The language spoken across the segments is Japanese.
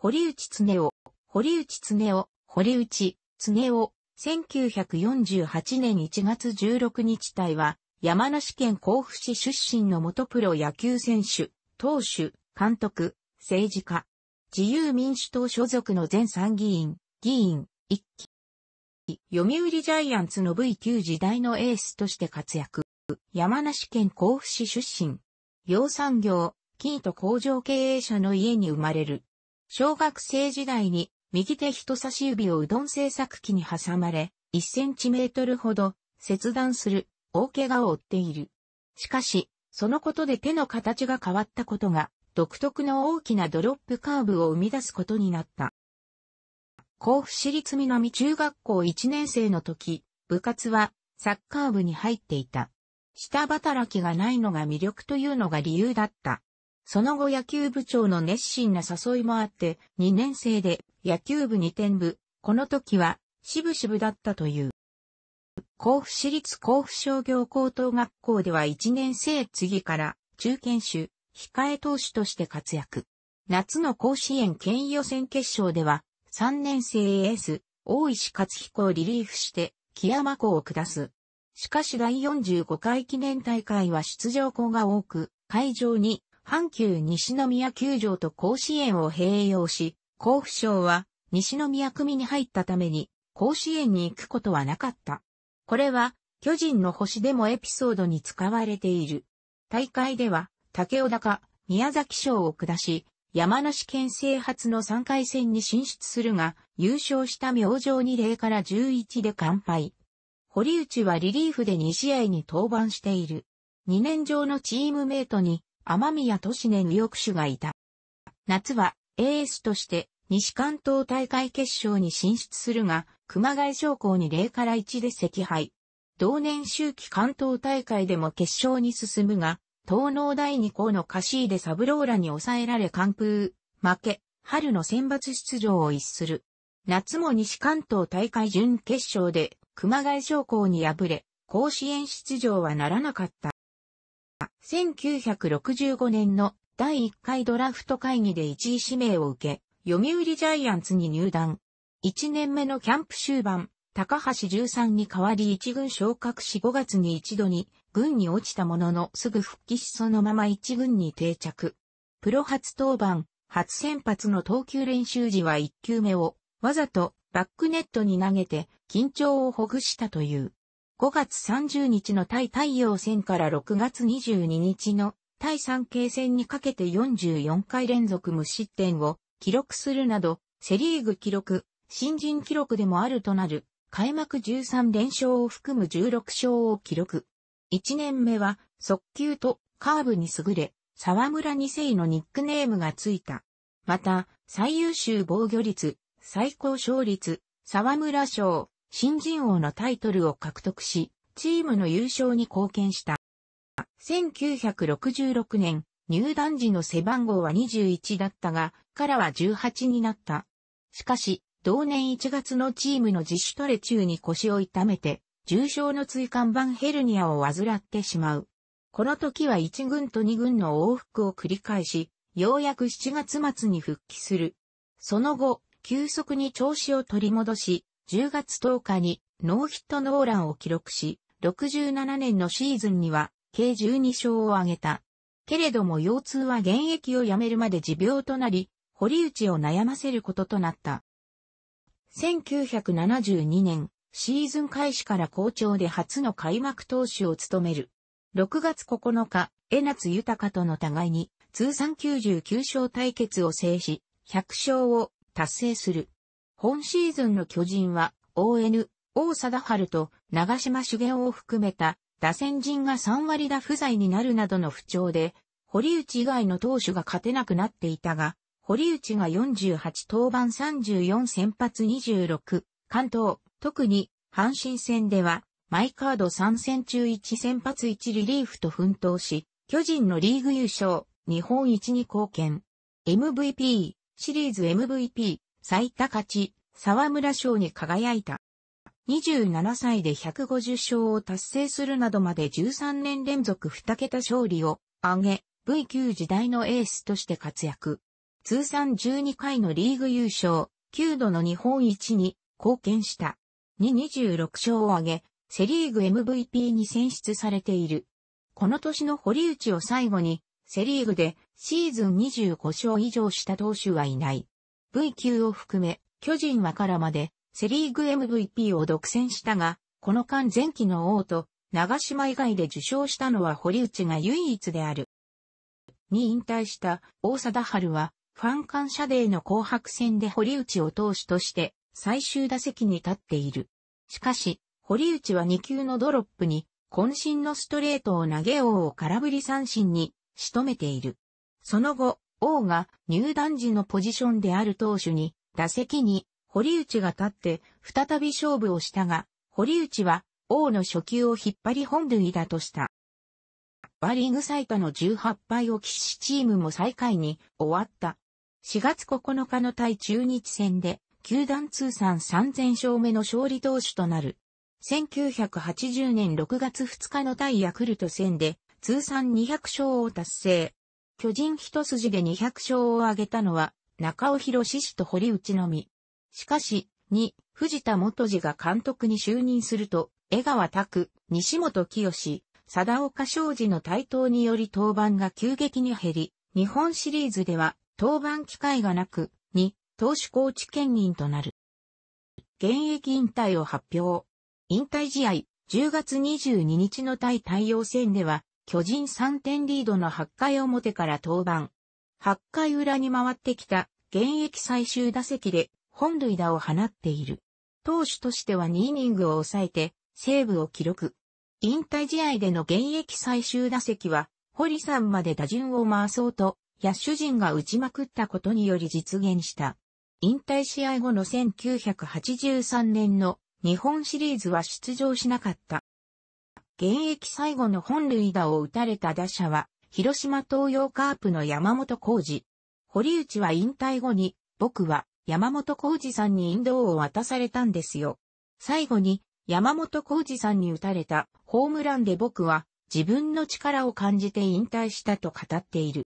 堀内恒夫、堀内恒夫、堀内恒夫、1948年1月16日隊は、山梨県甲府市出身の元プロ野球選手、投手、監督、政治家。自由民主党所属の前参議院、議員、一期。読売ジャイアンツの v 級時代のエースとして活躍。山梨県甲府市出身。養産業、金と工場経営者の家に生まれる。小学生時代に右手人差し指をうどん製作機に挟まれ、1センチメートルほど切断する大怪我を負っている。しかし、そのことで手の形が変わったことが、独特の大きなドロップカーブを生み出すことになった。甲府市立南中学校1年生の時、部活はサッカー部に入っていた。下働きがないのが魅力というのが理由だった。その後野球部長の熱心な誘いもあって、2年生で野球部2点部、この時は、しぶしぶだったという。甲府市立甲府商業高等学校では1年生次から中堅手、控え投手として活躍。夏の甲子園県予選決勝では、3年生エース、大石勝彦をリリーフして、木山校を下す。しかし第45回記念大会は出場校が多く、会場に阪急西宮球場と甲子園を併用し、甲府賞は西宮組に入ったために甲子園に行くことはなかった。これは巨人の星でもエピソードに使われている。大会では竹尾高、宮崎賞を下し、山梨県制発の3回戦に進出するが、優勝した明星に0から11で完敗。堀内はリリーフで2試合に登板している。2年上のチームメイトに天宮都年緑主がいた。夏はエースとして西関東大会決勝に進出するが、熊谷将校に0から1で惜敗。同年秋季関東大会でも決勝に進むが、東農第二校のカシーでサブローラに抑えられ完封、負け、春の選抜出場を逸する。夏も西関東大会準決勝で熊谷将校に敗れ、甲子園出場はならなかった。1965年の第1回ドラフト会議で1位指名を受け、読売ジャイアンツに入団。1年目のキャンプ終盤、高橋13に代わり1軍昇格し5月に一度に軍に落ちたもののすぐ復帰しそのまま1軍に定着。プロ初登板、初先発の投球練習時は1球目をわざとバックネットに投げて緊張をほぐしたという。5月30日の対太陽戦から6月22日の対三景戦にかけて44回連続無失点を記録するなど、セリーグ記録、新人記録でもあるとなる、開幕13連勝を含む16勝を記録。1年目は、速球とカーブに優れ、沢村2世のニックネームがついた。また、最優秀防御率、最高勝率、沢村賞、新人王のタイトルを獲得し、チームの優勝に貢献した。1966年、入団時の背番号は21だったが、からは18になった。しかし、同年1月のチームの自主トレ中に腰を痛めて、重症の椎間板ヘルニアを患ってしまう。この時は1軍と2軍の往復を繰り返し、ようやく7月末に復帰する。その後、急速に調子を取り戻し、10月10日にノーヒットノーランを記録し、67年のシーズンには計12勝を挙げた。けれども腰痛は現役をやめるまで持病となり、堀内を悩ませることとなった。1972年、シーズン開始から好調で初の開幕投手を務める。6月9日、江夏豊との互いに通算99勝対決を制し、100勝を達成する。本シーズンの巨人は、ON、王貞治と長島茂雄を含めた打線陣が3割打不在になるなどの不調で、堀内以外の投手が勝てなくなっていたが、堀内が48登板34先発26、関東、特に阪神戦では、マイカード3戦中1先発1リリーフと奮闘し、巨人のリーグ優勝、日本一に貢献。MVP、シリーズ MVP、最多勝ち、沢村賞に輝いた。27歳で150勝を達成するなどまで13年連続2桁勝利を挙げ、V 級時代のエースとして活躍。通算12回のリーグ優勝、9度の日本一に貢献した。に26勝を挙げ、セリーグ MVP に選出されている。この年の堀内を最後に、セリーグでシーズン25勝以上した投手はいない。V 級を含め、巨人はからまで、セリーグ MVP を独占したが、この間前期の王と、長島以外で受賞したのは堀内が唯一である。に引退した大貞春は、ファン感謝デーの紅白戦で堀内を投手として最終打席に立っている。しかし、堀内は2級のドロップに、渾身のストレートを投げ王を空振り三振に仕留めている。その後、王が入団時のポジションである投手に、打席に、堀内が立って、再び勝負をしたが、堀内は、王の初球を引っ張り本塁打とした。バリング最多の18敗を喫しチームも最下位に終わった。4月9日の対中日戦で、球団通算3000勝目の勝利投手となる。1980年6月2日の対ヤクルト戦で、通算200勝を達成。巨人一筋で200勝を挙げたのは、中尾博氏と堀内のみ。しかし、2、藤田元次が監督に就任すると、江川拓、西本清、貞岡昌司の台頭により登板が急激に減り、日本シリーズでは登板機会がなく、2、投手コーチ兼任となる。現役引退を発表。引退試合、10月22日の対対応戦では、巨人3点リードの8回表から登板。8回裏に回ってきた現役最終打席で本塁打を放っている。投手としては2イニングを抑えてセーブを記録。引退試合での現役最終打席は堀さんまで打順を回そうと野手陣が打ちまくったことにより実現した。引退試合後の1983年の日本シリーズは出場しなかった。現役最後の本塁打を打たれた打者は、広島東洋カープの山本浩二。堀内は引退後に、僕は山本浩二さんに引導を渡されたんですよ。最後に、山本浩二さんに打たれたホームランで僕は自分の力を感じて引退したと語っている。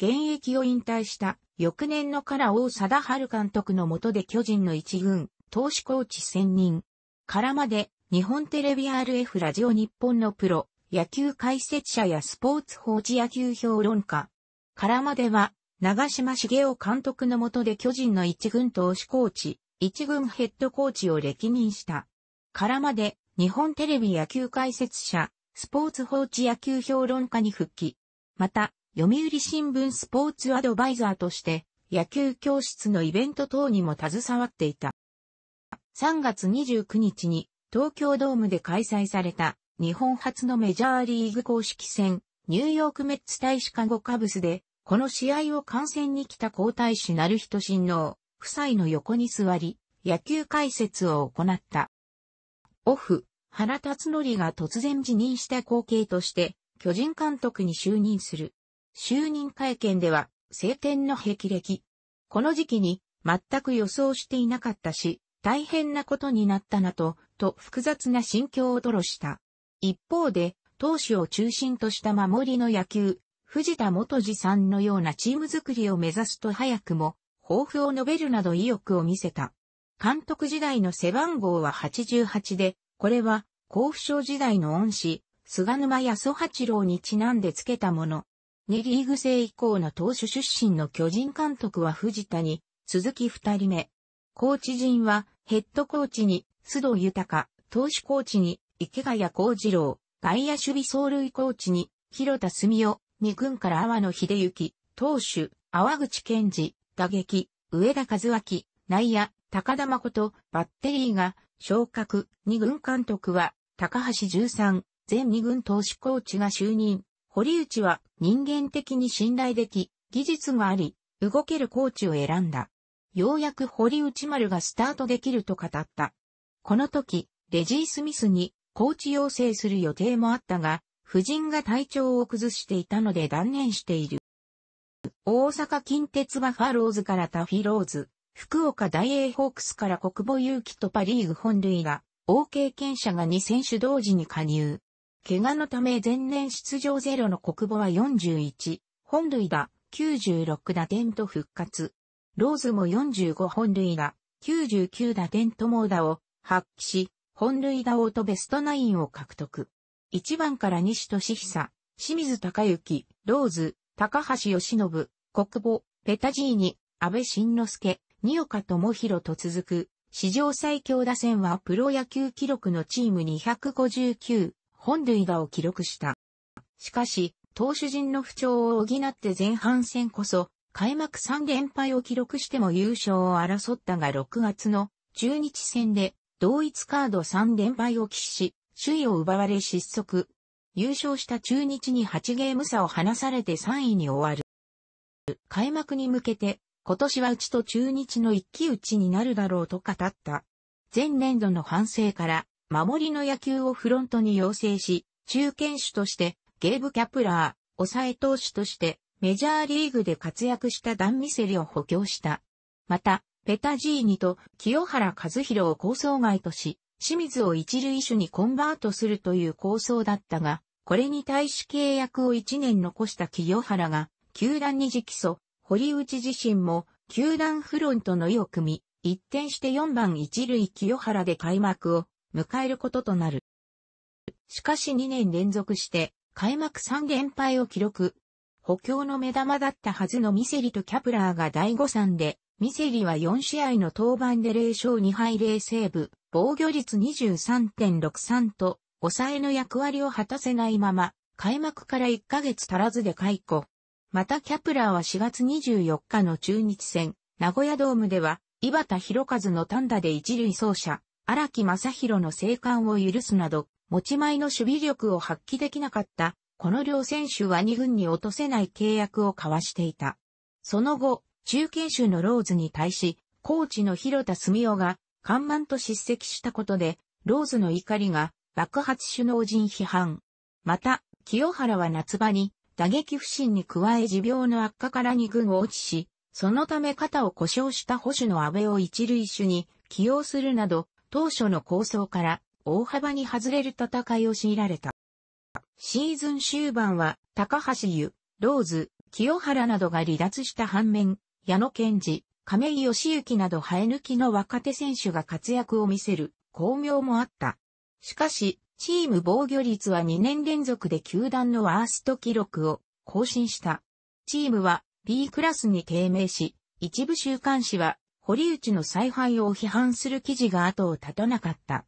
現役を引退した翌年のから王貞治監督の下で巨人の一軍、投手コーチ専任。からまで日本テレビ RF ラジオ日本のプロ、野球解説者やスポーツ報知野球評論家。からまでは、長島茂雄監督の下で巨人の一軍投手コーチ、一軍ヘッドコーチを歴任した。からまで、日本テレビ野球解説者、スポーツ報知野球評論家に復帰。また、読売新聞スポーツアドバイザーとして、野球教室のイベント等にも携わっていた。3月29日に東京ドームで開催された日本初のメジャーリーグ公式戦、ニューヨークメッツ大使カゴカブスで、この試合を観戦に来た皇太子なる人親王、夫妻の横に座り、野球解説を行った。オフ、原辰則が突然辞任した後継として、巨人監督に就任する。就任会見では、晴天の霹靂。この時期に、全く予想していなかったし、大変なことになったなと、と複雑な心境を吐露した。一方で、投手を中心とした守りの野球、藤田元次さんのようなチーム作りを目指すと早くも、抱負を述べるなど意欲を見せた。監督時代の背番号は88で、これは、甲府省時代の恩師、菅沼康八郎にちなんで付けたもの。2リーグ制以降の投手出身の巨人監督は藤田に、鈴木二人目、コーチ陣は、ヘッドコーチに、須藤豊、投手コーチに、池谷幸次郎、外野守備走塁コーチに、広田澄夫、二軍から阿波野秀幸、投手、淡口健二、打撃、上田和明、内野、高田誠、バッテリーが、昇格、二軍監督は、高橋十三、全二軍投手コーチが就任。堀内は人間的に信頼でき、技術があり、動けるコーチを選んだ。ようやく堀内丸がスタートできると語った。この時、レジー・スミスにコーチ要請する予定もあったが、夫人が体調を崩していたので断念している。大阪近鉄バファローズからタフィローズ、福岡大英ホークスから国母勇気とパリーグ本塁が、王経験者が2選手同時に加入。怪我のため前年出場ゼロの国母は41、本塁打96打点と復活。ローズも45本塁打、99打点と猛打を発揮し、本塁打王とベストナインを獲得。1番から西俊久、清水隆之、ローズ、高橋義信、国母、ペタジーニ、安倍晋之助、二岡智博と続く、史上最強打線はプロ野球記録のチーム259、本塁打を記録した。しかし、投手陣の不調を補って前半戦こそ、開幕3連敗を記録しても優勝を争ったが6月の中日戦で同一カード3連敗を喫し、首位を奪われ失速。優勝した中日に8ゲーム差を離されて3位に終わる。開幕に向けて、今年はうちと中日の一騎打ちになるだろうと語った。前年度の反省から、守りの野球をフロントに要請し、中堅手として、ゲーブ・キャプラー、抑え投手として、メジャーリーグで活躍したダン・ミセリを補強した。また、ペタジーニと清原和弘を構想外とし、清水を一塁手にコンバートするという構想だったが、これに対し契約を1年残した清原が、球団に直訴、堀内自身も、球団フロントの意を組み、一転して4番一塁清原で開幕を迎えることとなる。しかし2年連続して、開幕3連敗を記録、補強の目玉だったはずのミセリとキャプラーが第5戦で、ミセリは4試合の登板で0勝2敗0セーブ、防御率23.63と、抑えの役割を果たせないまま、開幕から1ヶ月足らずで解雇。またキャプラーは4月24日の中日戦、名古屋ドームでは、井端博和の単打で一塁走者、荒木正宏の生還を許すなど、持ち前の守備力を発揮できなかったこの両選手は2軍に落とせない契約を交わしていた。その後、中堅手のローズに対し、コーチの広田澄夫が、緩慢と叱責したことで、ローズの怒りが爆発首脳陣批判。また、清原は夏場に打撃不振に加え持病の悪化から2軍を落ちし、そのため肩を故障した保守の安倍を一塁手に起用するなど、当初の構想から大幅に外れる戦いを強いられた。シーズン終盤は、高橋優、ローズ、清原などが離脱した反面、矢野健二、亀井義行など生え抜きの若手選手が活躍を見せる、巧妙もあった。しかし、チーム防御率は2年連続で球団のワースト記録を更新した。チームは B クラスに低迷し、一部週刊誌は堀内の采配を批判する記事が後を絶たなかった。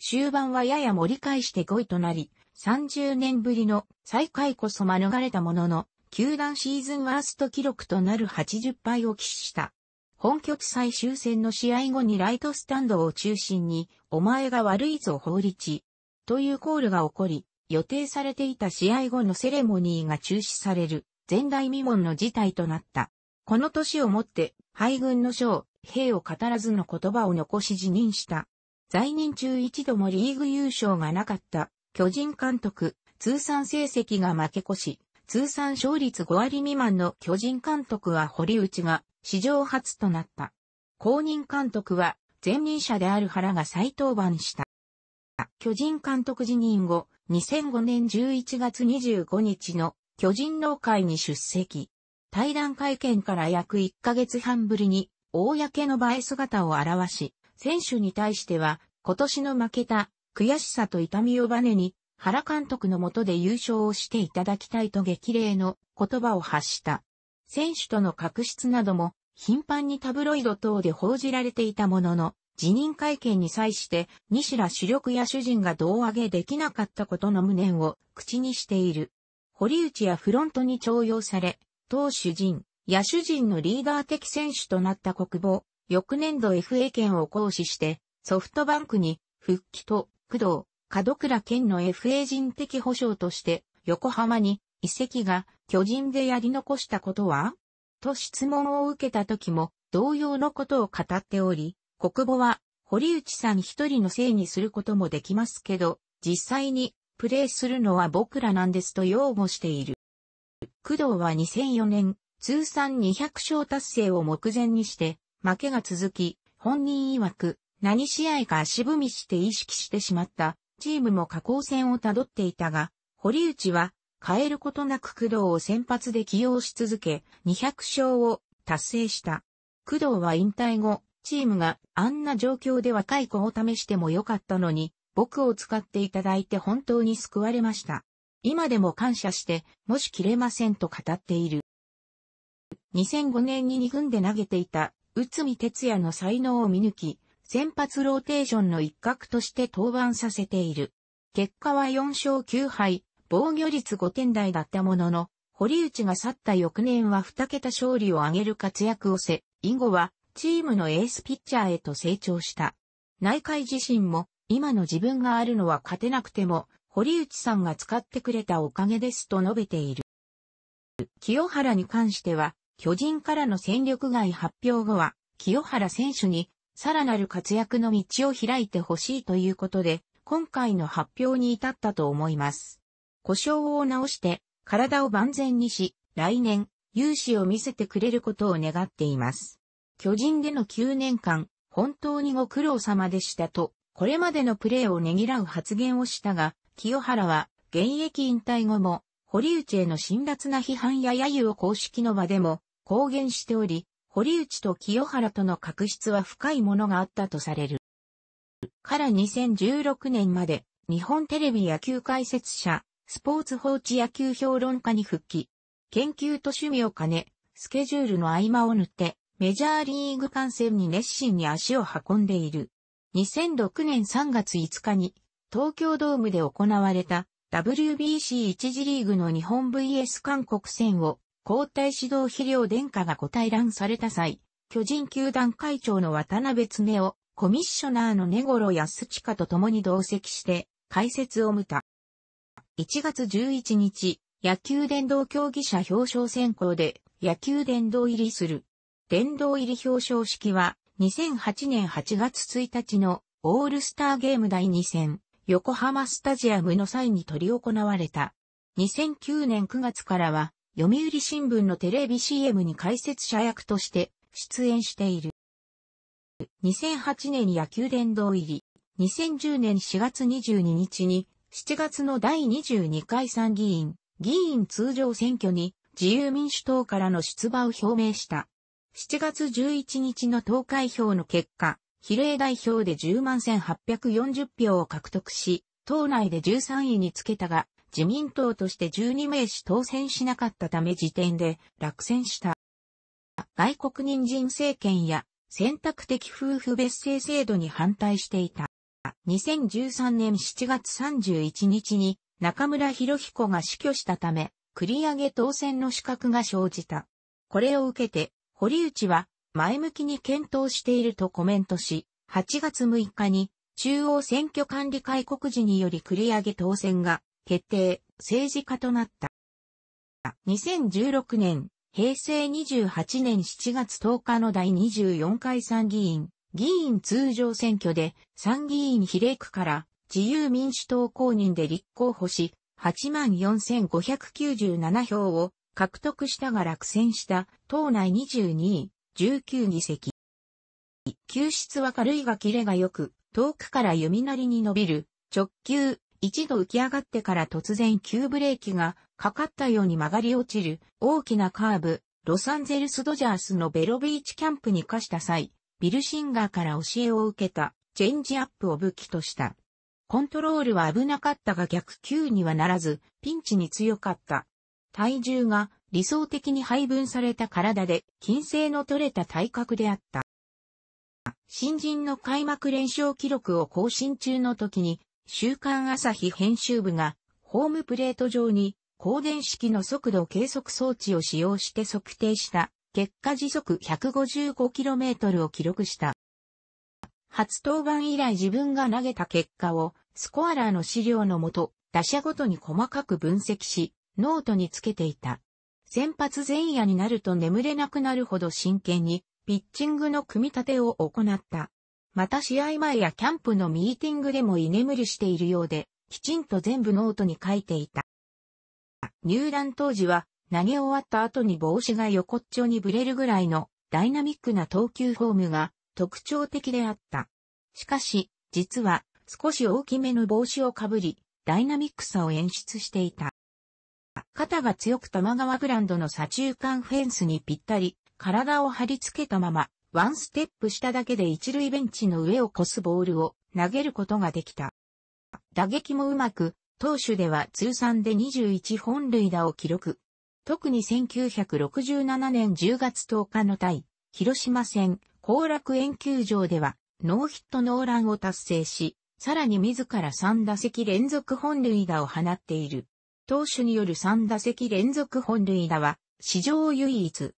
終盤はやや盛り返して5位となり、30年ぶりの最下位こそ免れたものの、球団シーズンワースト記録となる80敗を喫した。本局最終戦の試合後にライトスタンドを中心に、お前が悪いぞ法律。というコールが起こり、予定されていた試合後のセレモニーが中止される、前代未聞の事態となった。この年をもって、敗軍の将、兵を語らずの言葉を残し辞任した。在任中一度もリーグ優勝がなかった巨人監督、通算成績が負け越し、通算勝率5割未満の巨人監督は堀内が史上初となった。公認監督は前任者である原が再登板した。巨人監督辞任後、2005年11月25日の巨人農会に出席。対談会見から約1ヶ月半ぶりに、公の場へ姿を現し、選手に対しては、今年の負けた悔しさと痛みをバネに、原監督のもとで優勝をしていただきたいと激励の言葉を発した。選手との確執なども頻繁にタブロイド等で報じられていたものの、辞任会見に際して西田主力や主人が胴上げできなかったことの無念を口にしている。堀内やフロントに徴用され、当主人、野手陣のリーダー的選手となった国防、翌年度 FA 権を行使して、ソフトバンクに復帰と工藤、門倉健の FA 人的保障として、横浜に、遺跡が巨人でやり残したことはと質問を受けた時も、同様のことを語っており、国母は、堀内さん一人のせいにすることもできますけど、実際に、プレイするのは僕らなんですと擁護している。工藤は2004年、通算200勝達成を目前にして、負けが続き、本人曰く、何試合か足踏みして意識してしまったチームも下降線をたどっていたが、堀内は変えることなく工藤を先発で起用し続け、200勝を達成した。工藤は引退後、チームがあんな状況で若い子を試してもよかったのに、僕を使っていただいて本当に救われました。今でも感謝して、もし切れませんと語っている。2005年に2軍で投げていた、内海哲也の才能を見抜き、先発ローテーションの一角として登板させている。結果は4勝9敗、防御率5点台だったものの、堀内が去った翌年は2桁勝利を挙げる活躍をせ、以後はチームのエースピッチャーへと成長した。内海自身も今の自分があるのは勝てなくても、堀内さんが使ってくれたおかげですと述べている。清原に関しては、巨人からの戦力外発表後は、清原選手にさらなる活躍の道を開いてほしいということで、今回の発表に至ったと思います。故障を直して、体を万全にし、来年、勇姿を見せてくれることを願っています。巨人での9年間、本当にご苦労様でしたと、これまでのプレーをねぎらう発言をしたが、清原は、現役引退後も、堀内への辛辣な批判や揶揄を公式の場でも、公言しており、堀内と清原との確執は深いものがあったとされる。から2016年まで日本テレビ野球解説者、スポーツ報知野球評論家に復帰。研究と趣味を兼ね、スケジュールの合間を塗って、メジャーリーグ観戦に熱心に足を運んでいる。2006年3月5日に、東京ドームで行われた WBC1 次リーグの日本 VS 韓国戦を交代指導肥料殿下がご対談された際、巨人球団会長の渡辺恒夫、コミッショナーの根頃康親と共に同席して、解説を見た。1月11日、野球殿堂競技者表彰選考で野球殿堂入りする。殿堂入り表彰式は2008年8月1日のオールスターゲーム第2戦横浜スタジアムの際に取り行われた。2009年9月からは読売新聞のテレビ CM に解説者役として出演している。2008年に野球殿堂入り、2010年4月22日に7月の第22回参議院、議員通常選挙に自由民主党からの出馬を表明した。7月11日の投開票の結果、比例代表で10万1840票を獲得し、党内で13位につけたが、自民党として12名し当選しなかったため時点で落選した。外国人人政権や選択的夫婦別姓制度に反対していた。2013年7月31日に中村博彦が死去したため、繰り上げ当選の資格が生じた。これを受けて、堀内は前向きに検討しているとコメントし、8月6日に中央選挙管理会告時により繰り上げ当選が決定、政治家となった。2016年、平成28年7月10日の第24回参議院、議員通常選挙で参議院比例区から自由民主党公認で立候補し、84,597票を獲得したが落選した党内22位、19議席。球質は軽いが切れが良く、遠くから弓なりに伸びる、直球、一度浮き上がってから突然急ブレーキがかかったように曲がり落ちる大きなカーブ、ロサンゼルスドジャースのベロビーチキャンプに課した際、ビルシンガーから教えを受けたチェンジアップを武器とした。コントロールは危なかったが逆球にはならず、ピンチに強かった。体重が理想的に配分された体で、金星の取れた体格であった。新人の開幕連勝記録を更新中の時に、週刊朝日編集部が、ホームプレート上に、光電式の速度計測装置を使用して測定した、結果時速 155km を記録した。初登板以来自分が投げた結果を、スコアラーの資料のもと、打者ごとに細かく分析し、ノートにつけていた。先発前夜になると眠れなくなるほど真剣に、ピッチングの組み立てを行った。また試合前やキャンプのミーティングでも居眠りしているようで、きちんと全部ノートに書いていた。入団当時は、投げ終わった後に帽子が横っちょにぶれるぐらいのダイナミックな投球フォームが特徴的であった。しかし、実は少し大きめの帽子をかぶり、ダイナミックさを演出していた。肩が強く玉川グランドの左中間フェンスにぴったり、体を張り付けたまま、ワンステップしただけで一塁ベンチの上を越すボールを投げることができた。打撃もうまく、投手では通算で21本塁打を記録。特に1967年10月10日の対、広島戦、後楽園球場では、ノーヒットノーランを達成し、さらに自ら3打席連続本塁打を放っている。投手による3打席連続本塁打は、史上唯一、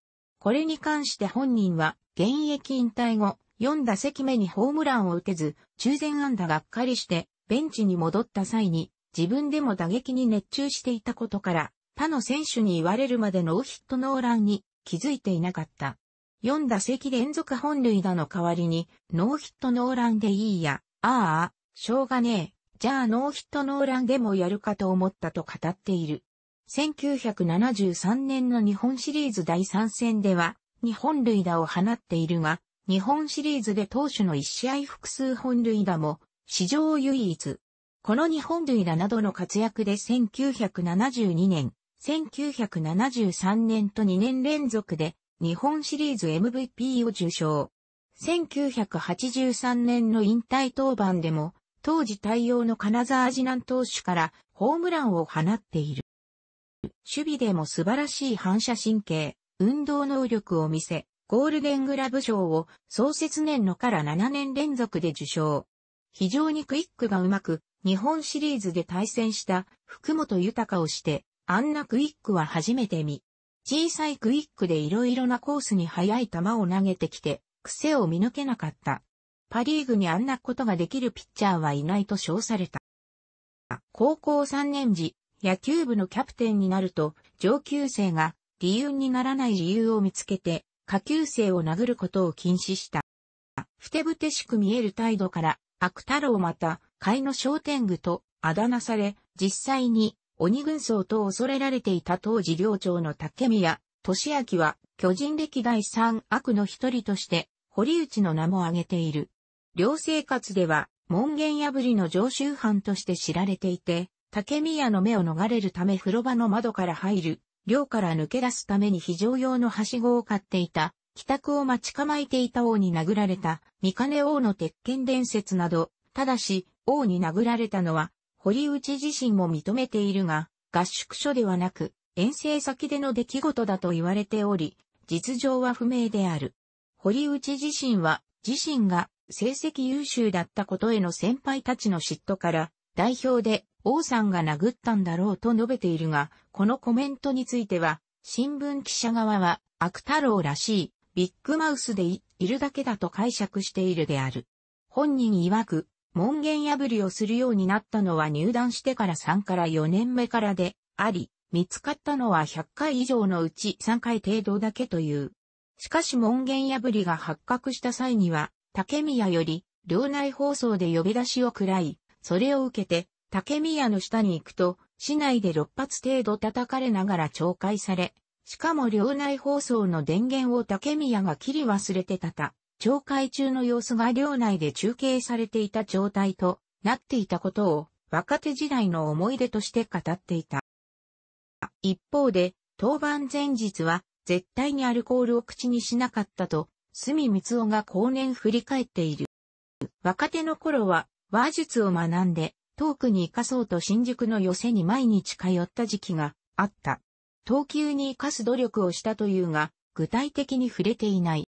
これに関して本人は、現役引退後、4打席目にホームランを打てず、中前安打がっかりして、ベンチに戻った際に、自分でも打撃に熱中していたことから、他の選手に言われるまでノーヒットノーランに気づいていなかった。4打席連続本塁打の代わりに、ノーヒットノーランでいいや、ああ、しょうがねえ、じゃあノーヒットノーランでもやるかと思ったと語っている。1973年の日本シリーズ第3戦では、日本塁打を放っているが、日本シリーズで投手の1試合複数本塁打も、史上唯一。この日本塁打などの活躍で1972年、1973年と2年連続で日本シリーズ MVP を受賞。1983年の引退登板でも当時対応の金沢次男投手からホームランを放っている。守備でも素晴らしい反射神経、運動能力を見せ、ゴールデングラブ賞を創設年のから7年連続で受賞。非常にクイックがうまく、日本シリーズで対戦した福本豊をして、あんなクイックは初めて見。小さいクイックで色々なコースに速い球を投げてきて、癖を見抜けなかった。パリーグにあんなことができるピッチャーはいないと称された。高校3年時、野球部のキャプテンになると、上級生が理由にならない理由を見つけて、下級生を殴ることを禁止した。ふてぶてしく見える態度から、悪太郎また、海の商店具とあだ名され、実際に鬼軍曹と恐れられていた当時寮長の竹宮、俊明は、巨人歴代三悪の一人として、堀内の名も挙げている。寮生活では、門限破りの常習犯として知られていて、竹宮の目を逃れるため風呂場の窓から入る、寮から抜け出すために非常用のはしごを買っていた、帰宅を待ち構えていた王に殴られた、三金王の鉄拳伝説など、ただし、王に殴られたのは、堀内自身も認めているが、合宿所ではなく、遠征先での出来事だと言われており、実情は不明である。堀内自身は、自身が成績優秀だったことへの先輩たちの嫉妬から、代表で王さんが殴ったんだろうと述べているが、このコメントについては、新聞記者側は、悪太郎らしい、ビッグマウスでいるだけだと解釈しているである。本人曰く、門限破りをするようになったのは入団してから3から4年目からで、あり、見つかったのは100回以上のうち3回程度だけという。しかし門限破りが発覚した際には、竹宮より、領内放送で呼び出しを喰らい、それを受けて、竹宮の下に行くと、市内で6発程度叩かれながら懲戒され、しかも領内放送の電源を竹宮が切り忘れてたた、懲戒中の様子が領内で中継されていた状態となっていたことを、若手時代の思い出として語っていた。一方で、当番前日は、絶対にアルコールを口にしなかったと、隅光夫が後年振り返っている。若手の頃は、話術を学んで、トークに生かそうと新宿の寄せに毎日通った時期があった。投球に生かす努力をしたというが、具体的に触れていない。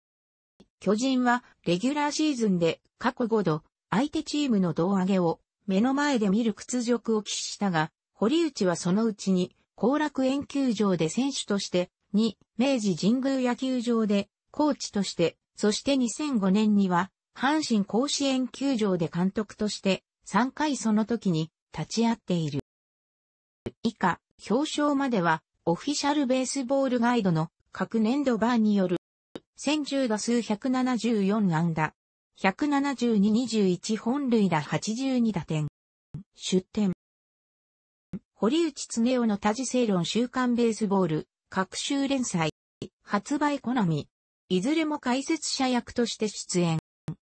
巨人は、レギュラーシーズンで過去5度、相手チームの胴上げを目の前で見る屈辱を喫したが、堀内はそのうちに、後楽園球場で選手として、2、明治神宮野球場で、コーチとして、そして2005年には、阪神甲子園球場で監督として3回その時に立ち会っている。以下、表彰まではオフィシャルベースボールガイドの各年度バーによる1010打数174安打、172-21本塁打82打点。出展。堀内恒夫の多治正論週刊ベースボール、各週連載、発売好み、いずれも解説者役として出演。